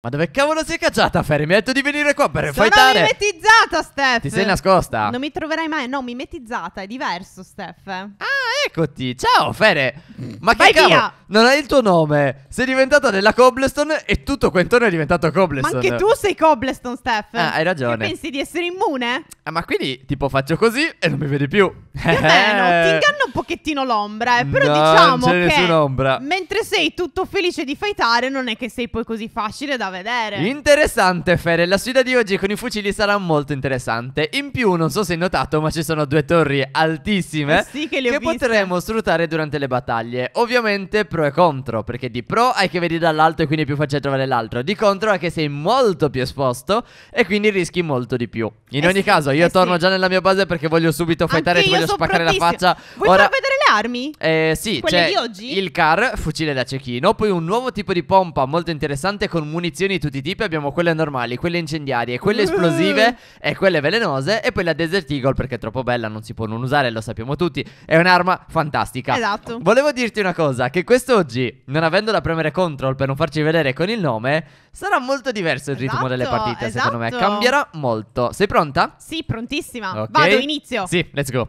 Ma dove cavolo si è cacciata, Ferry? Mi hai detto di venire qua per Sono fightare. Sono mimetizzata, Steph. Ti sei nascosta? Non mi troverai mai. No, mimetizzata. È diverso, Steph. Ah! Eccoti, ciao Fere. Ma che Vai cavolo? Non hai il tuo nome. Sei diventata della Cobblestone e tutto qua intorno è diventato Cobblestone. Ma anche tu sei Cobblestone, Steph. Ah, hai ragione. Che pensi di essere immune? Ah, ma quindi tipo faccio così e non mi vedi più. Più o ti eh. inganna un pochettino l'ombra, eh, però no, diciamo non c'è nessun'ombra. mentre sei tutto felice di fightare non è che sei poi così facile da vedere. Interessante, Fere. La sfida di oggi con i fucili sarà molto interessante. In più, non so se hai notato, ma ci sono due torri altissime eh sì, che, le ho potrebbero potremo sfruttare durante le battaglie. Ovviamente pro e contro, perché di pro hai che vedi dall'alto e quindi è più facile trovare l'altro. Di contro è che sei molto più esposto e quindi rischi molto di più. In eh ogni sì, caso, io eh torno sì. già nella mia base perché voglio subito fightare e ti voglio spaccare la faccia. Vuoi Ora... far vedere armi? Eh sì, Quelle c'è di oggi? il car, fucile da cecchino, poi un nuovo tipo di pompa molto interessante con munizioni di tutti i tipi, abbiamo quelle normali, quelle incendiarie, quelle eh. esplosive e quelle velenose e poi la Desert Eagle perché è troppo bella, non si può non usare, lo sappiamo tutti, è un'arma fantastica. Esatto. Volevo dirti una cosa, che quest'oggi, non avendo da premere control per non farci vedere con il nome, sarà molto diverso il esatto, ritmo delle partite, esatto. secondo me, esatto. cambierà molto. Sei pronta? Sì, prontissima. Okay. Vado, inizio. Sì, let's go.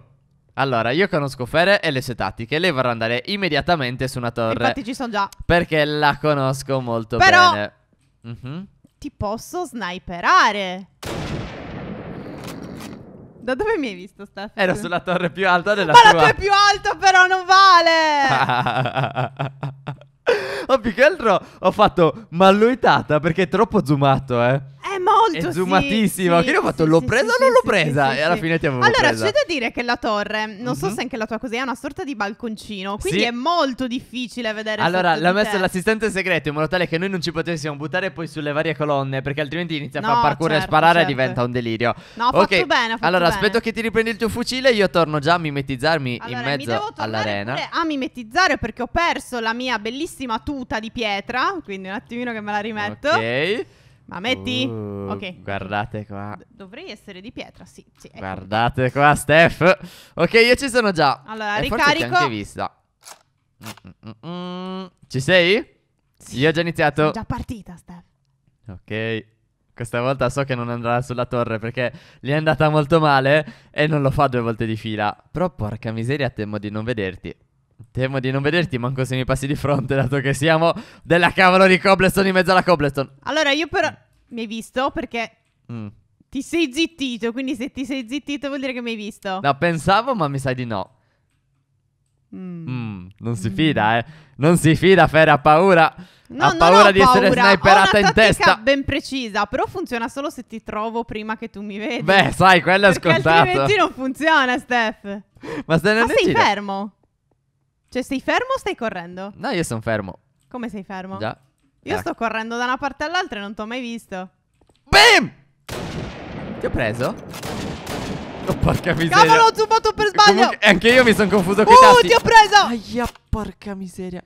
Allora, io conosco Fere e le sue tattiche. Lei vorrà andare immediatamente su una torre. Infatti ci sono già. Perché la conosco molto Però... bene. Però... Mm-hmm. Ti posso sniperare. Da dove mi hai visto Stefano? Ero sulla torre più alta della Ma tua. la tua è più alta però non vale Oh più che altro ho fatto malluitata perché è troppo zoomato eh, eh molto. È zoomatissima. Sì, che sì, ho fatto? Sì, l'ho presa o non l'ho presa? e alla fine ti avevo allora, presa. Allora, c'è da dire che la torre, non mm-hmm. so mhm. se anche la tua così, è una sorta di balconcino. Quindi è molto difficile vedere. Allora, l'ha messo l'assistente segreto in modo tale che noi non ci potessimo buttare poi sulle varie colonne. Perché altrimenti inizia a no, fare parkour certo, e sparare certo. e diventa un delirio. No, ho okay. fatto bene. Ho fatto allora, bene. aspetto che ti riprendi il tuo fucile. Io torno già a mimetizzarmi allora, in mezzo all'arena. A mimetizzare perché ho perso la mia bellissima tuta di pietra. Quindi un attimino che me la rimetto. Ok. Ma metti? Uh, ok. Guardate qua. D dovrei essere di pietra, sì. sì ecco. Guardate qua, Steph. Ok, io ci sono già. Allora, e ricarico. Forse vista. Mm, mm, mm, ci sei? Sì, io ho già iniziato. Sono già partita, Steph. Ok. Questa volta so che non andrà sulla torre perché gli è andata molto male e non lo fa due volte di fila. Però porca miseria, temo di non vederti. Temo di non vederti manco se mi passi di fronte, dato che siamo della cavolo di Cobblestone in mezzo alla Cobblestone. Allora, io però... Mi hai visto perché... Mm. Ti sei zittito, quindi se ti sei zittito vuol dire che mi hai visto. No, pensavo, ma mi sai di no. Mm. Mm, non si mm. fida, eh. Non si fida, Fer, ha paura. No, ha paura di paura. essere sniperata in testa. È una ben precisa, però funziona solo se ti trovo prima che tu mi vedi. Beh, sai, quello è scontato. Perché altrimenti non funziona, Steph. ma, ma sei fermo. Cioè, sei fermo o stai correndo? No, io sono fermo. Come sei fermo? Già. Io ecco. sto correndo da una parte all'altra e non ti ho mai visto. BAM! Ti ho preso? Oh, porca miseria. Cavolo, ho zoomato per sbaglio. Comunque, anche io mi sono confuso con uh, i tasti. ti ho preso! Aia, porca miseria.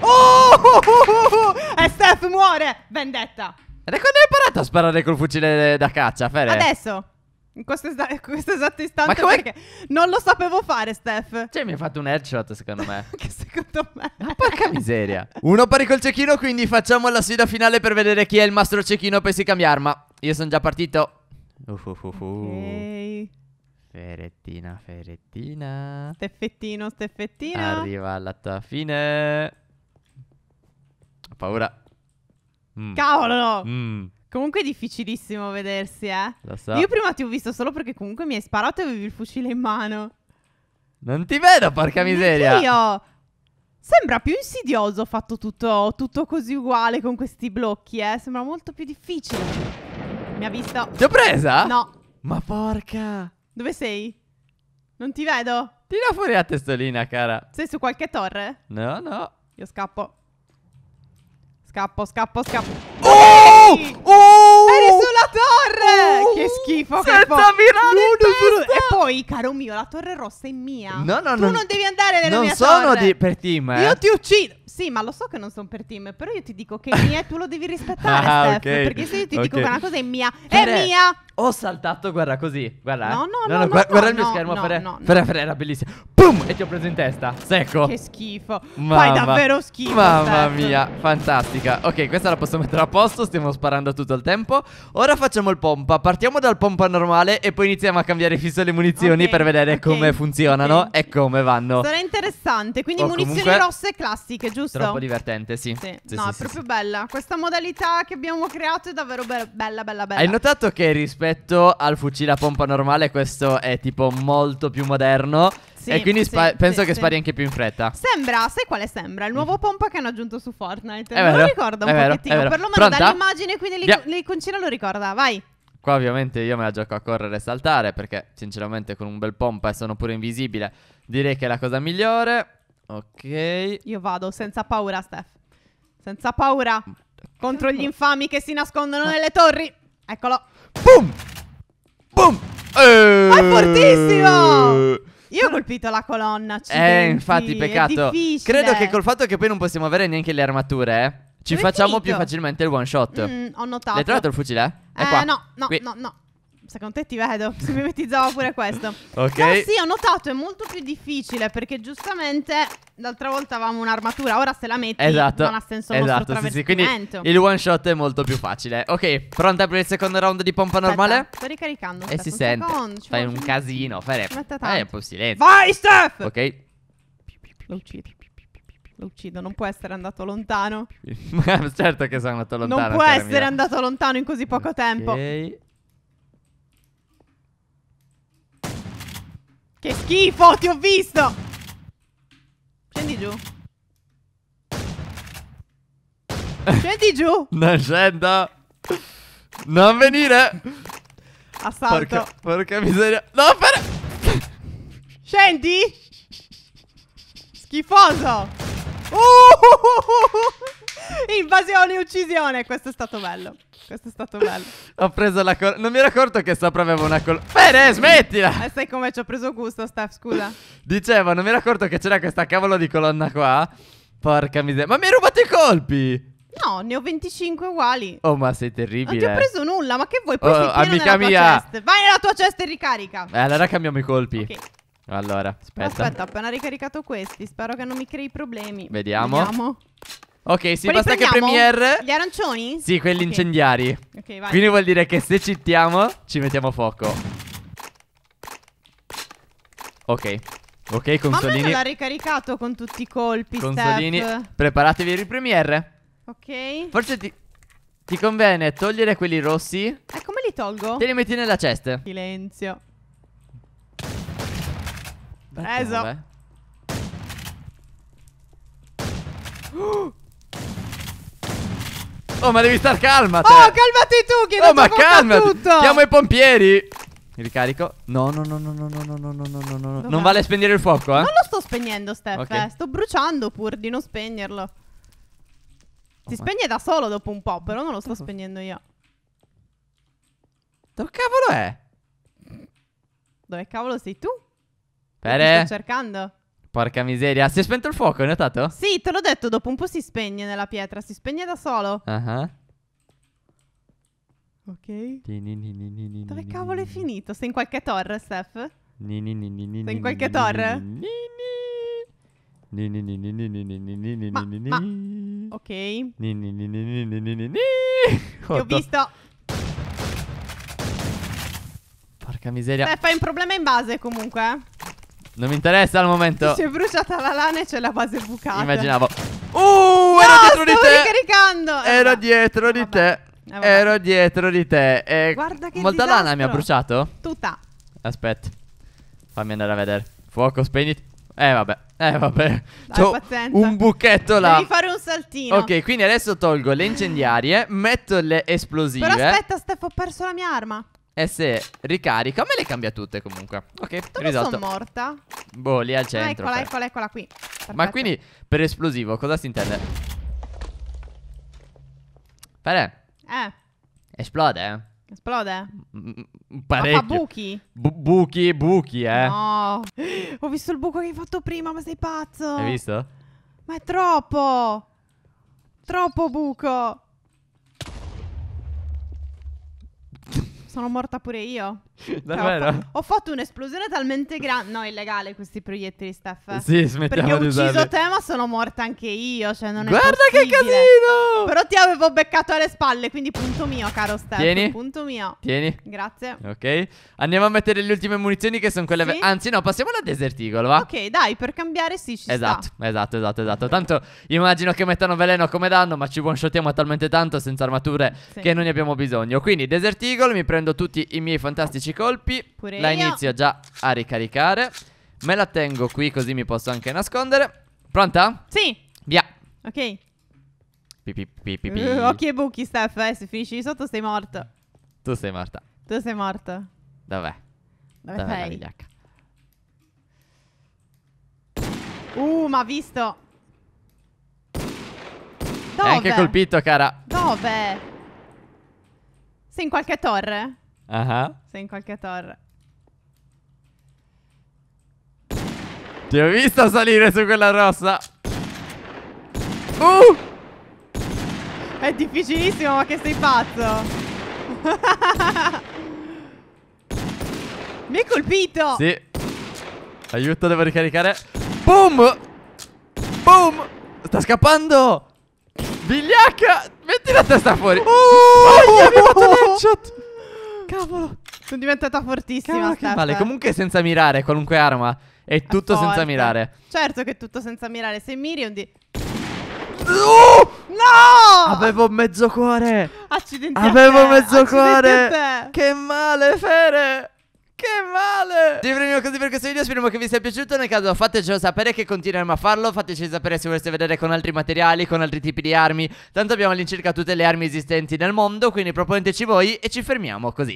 Oh! Uh, uh, uh, e Steph muore! Vendetta! E da quando hai imparato a sparare col fucile da caccia, Fere? Adesso. In questo, esa- in questo esatto istante perché non lo sapevo fare, Steph. Cioè, mi ha fatto un headshot, secondo me. che secondo me. Ma porca miseria. Uno pari col cecchino, quindi facciamo la sfida finale per vedere chi è il mastro cecchino per si arma. Io sono già partito. Uh, uh, uh, uh. Okay. Ferrettina, ferrettina. Steffettino, steffettina. Arriva alla tua fine. Ho paura. Mm. Cavolo no. Mm. Comunque è difficilissimo vedersi, eh. Lo so. Io prima ti ho visto solo perché comunque mi hai sparato e avevi il fucile in mano. Non ti vedo, porca miseria. Io. Sembra più insidioso fatto tutto, tutto così uguale con questi blocchi, eh. Sembra molto più difficile. Mi ha visto. Ti ho presa? No. Ma porca. Dove sei? Non ti vedo. Tira fuori la testolina, cara. Sei su qualche torre? No, no. Io scappo. Scappo, scappo, scappo. Oh! Oh! oh! Eri sulla torre! Oh! Che schifo che fa! Ludo, e poi, caro mio, la torre rossa è mia. No, no, tu non, non devi andare nella non mia torre. Non sono di- per team, eh. Io ti uccido. Sì, ma lo so che non sono per team, però io ti dico che è mia e tu lo devi rispettare, ah, Steph, okay. perché se io ti okay. dico che una cosa è mia, Fede, è mia. Ho saltato, guarda così. Guarda. No, eh. no, no. no, no guarda, no, il mio schermo. No, Ferrera, Ferrera, Ferrera, bellissimo. Boom! E ti ho preso in testa. Secco. Che schifo. Mamma, Fai davvero schifo. Mamma certo. mia, fantastica. Ok, questa la posso mettere a posto. Stiamo sparando tutto il tempo. Ora facciamo il pompa. Partiamo dal pompa normale e poi iniziamo a cambiare fisso le munizioni okay, per vedere okay, come funzionano okay. e come vanno. Sarà interessante. Quindi oh, munizioni comunque... rosse classiche, giusto? Troppo divertente, sì. sì. sì no, sì, è proprio bella. Questa modalità che abbiamo creato è davvero be bella, bella, bella. Hai notato che rispetto rispetto al fucile a pompa normale questo è tipo molto più moderno. Sì, e quindi sì, penso sì, che spari anche più in fretta. Sembra, sai quale sembra? Il nuovo pompa che hanno aggiunto su Fortnite. È vero, lo ricordo un vero, pochettino. Perlomeno dall'immagine, quindi l'iconcina lo ricorda. Vai. Qua ovviamente io me la gioco a correre e saltare perché sinceramente con un bel pompa e sono pure invisibile direi che è la cosa migliore. Ok. Io vado senza paura, Steph. Senza paura. Mm. Contro gli infami che si nascondono nelle torri. Eccolo. Boom! Boom! Eh... Ma è eh. fortissimo! Io ho colpito la colonna. Accidenti. Eh, infatti, peccato. È difficile. Credo che col fatto che poi non possiamo avere neanche le armature, eh, ci facciamo più facilmente il one shot. Mm, ho notato. L'hai trovato il fucile? È eh, qua. no, no, Qui. no, no secondo cioè, te ti vedo, si mimetizzava pure questo. ok. Ma sì, ho notato, è molto più difficile perché giustamente l'altra volta avevamo un'armatura, ora se la metti esatto. non ha senso esatto, sì, sì. Quindi il one shot è molto più facile. Ok, pronta per il secondo round di pompa aspetta, normale? Sto ricaricando. E eh, si sente. Secondo, Fai un casino, Fere. Fai eh, un po' silenzio. Vai, Steph! Ok. Lo uccido. Lo uccido, non può essere andato lontano. certo che sono andato lontano. Non può essere mia. andato lontano in così poco okay. tempo. Che schifo, ti ho visto! Scendi giù. Scendi giù. non scendo! Non venire. Assalto. Porca, porca miseria. No, per... Scendi. Schifoso. uh. Invasione, uccisione. Questo è stato bello. Questo è stato bello. Ho preso la colonna. Non mi ero accorto che sopra aveva una colonna. Bene, smettila. Eh, sai come ci ho preso gusto, Steph? Scusa. Dicevo, non mi ero accorto che c'era questa cavolo di colonna qua. Porca miseria. Ma mi hai rubato i colpi. No, ne ho 25 uguali. Oh, ma sei terribile. Non ti ho preso nulla, ma che vuoi? Poi oh, amica mia. Chest. Vai nella tua cesta e ricarica. Eh, allora cambiamo i colpi. Okay. Allora, aspetta. Aspetta, ho appena ricaricato questi. Spero che non mi crei problemi. Vediamo. Vediamo. Ok, sì, Quali basta prendiamo? che premier. Gli arancioni? Sì, quelli okay. incendiari. Ok, vai. Quindi vuol dire che se cittiamo, ci mettiamo fuoco. Ok. Ok, consolini. Ma me l'ha ricaricato con tutti i colpi, Consolini, step. preparatevi per il premier. Ok. Forse ti, ti conviene togliere quelli rossi. E eh, come li tolgo? Te li metti nella cesta. Silenzio. Preso. Eh. Oh. Oh, ma devi star calma. Te. Oh, calmati tu. Che oh, ma calmati. Tutto. Chiamo i pompieri. Ricarico. No, no, no, no, no, no, no, no, no, no, no, no. Non vale spegnere il fuoco, eh? Non lo sto spegnendo, Steph. Okay. Eh. Sto bruciando pur di non spegnerlo. Si oh, spegne ma... da solo dopo un po', però non lo sto spegnendo io. Dove cavolo è? Dove cavolo sei tu? Pere. Ti sto cercando. Porca miseria, si è spento il fuoco, hai notato? Sì, te l'ho detto, dopo un po' si spegne nella pietra, si spegne da solo. Ah uh -huh. Ok. Dove cavolo è finito? Sei in qualche torre, Steph? Sei in qualche torre? Ma, ok. Ti ho visto. Porca miseria. Steph, hai un problema in base comunque. Non mi interessa al momento. Si è bruciata la lana e c'è la base bucata. Immaginavo. Uh, no, eh, eh, eh, ero dietro di te. ricaricando. Eh, ero dietro vabbè. di te. Eh, ero dietro di te. Eh, Guarda che Molta disastro. lana mi ha bruciato? Tutta. Aspetta. Fammi andare a vedere. Fuoco, spegniti. Eh, vabbè. Eh, vabbè. Dai, pazienza. Un buchetto là. Devi fare un saltino. Ok, quindi adesso tolgo le incendiarie, metto le esplosive. Però aspetta, Steph, ho perso la mia arma. E se ricarica. Me le cambia tutte comunque. Ok, Dove risotto. sono morta? Boh, lì al ah, centro. Ah, eccola, per... Cioè. eccola, eccola qui. Perfetto. Ma quindi per esplosivo cosa si intende? Pare. Eh. Esplode, Esplode? Parecchio. Ma fa buchi? Bu buchi, buchi, eh. No. Ho visto il buco che hai fatto prima, ma sei pazzo. Hai visto? Ma è troppo. Troppo buco. Sono morta pure io. Davvero? Ho, fa- ho, fatto un'esplosione talmente grande. No, illegale questi proiettili, Steph. Sì, smettiamo di usarli. Perché ho ucciso te, ma sono morta anche io. Cioè, non Guarda è che casino! Però ti avevo beccato alle spalle, quindi punto mio, caro Steph. Tieni. Punto mio. Tieni. Grazie. Ok. Andiamo a mettere le ultime munizioni che sono quelle... Sì? Ve- Anzi, no, passiamo alla Desert Eagle, va? Ok, dai, per cambiare sì, ci esatto, sta. Esatto, esatto, esatto. Tanto immagino che mettano veleno come danno, ma ci one-shotiamo talmente tanto senza armature sì. che non ne abbiamo bisogno. Quindi, Desert Eagle, mi prendo tutti i miei fantastici 12 colpi Pure La io. inizio già a ricaricare Me la tengo qui così mi posso anche nascondere Pronta? Sì Via Ok pi, pi, pi, uh, Occhi e buchi Steph eh. Se finisci di sotto sei morto Tu sei morta Tu sei morto Dov'è? Dove Dov'è sei? la vigliacca? Uh ma visto Dove? È anche colpito cara Dove? Sei in qualche torre? Ah. Sei in qualche torre. Ti ho visto salire su quella rossa. Uh! È difficilissimo, ma che sei pazzo. Mi hai colpito. Sì. Aiuto, devo ricaricare. Boom! Boom! Sta scappando! Vigliacca! Metti la testa fuori! Oh, oh, oh, oh, oh, Cavolo. Sono diventata fortissima. Cavolo, vale. Comunque senza mirare, qualunque arma. È tutto forza. senza mirare. Certo che è tutto senza mirare. Se miri un di... Oh! No! Avevo mezzo cuore. Accidenti. Avevo mezzo Accidenti cuore. Che male, Fere. Che male! Ti premiamo così per questo video, speriamo che vi sia piaciuto Nel caso fatecelo sapere che continueremo a farlo Fateci sapere se voleste vedere con altri materiali, con altri tipi di armi Tanto abbiamo all'incirca tutte le armi esistenti nel mondo Quindi proponeteci voi e ci fermiamo così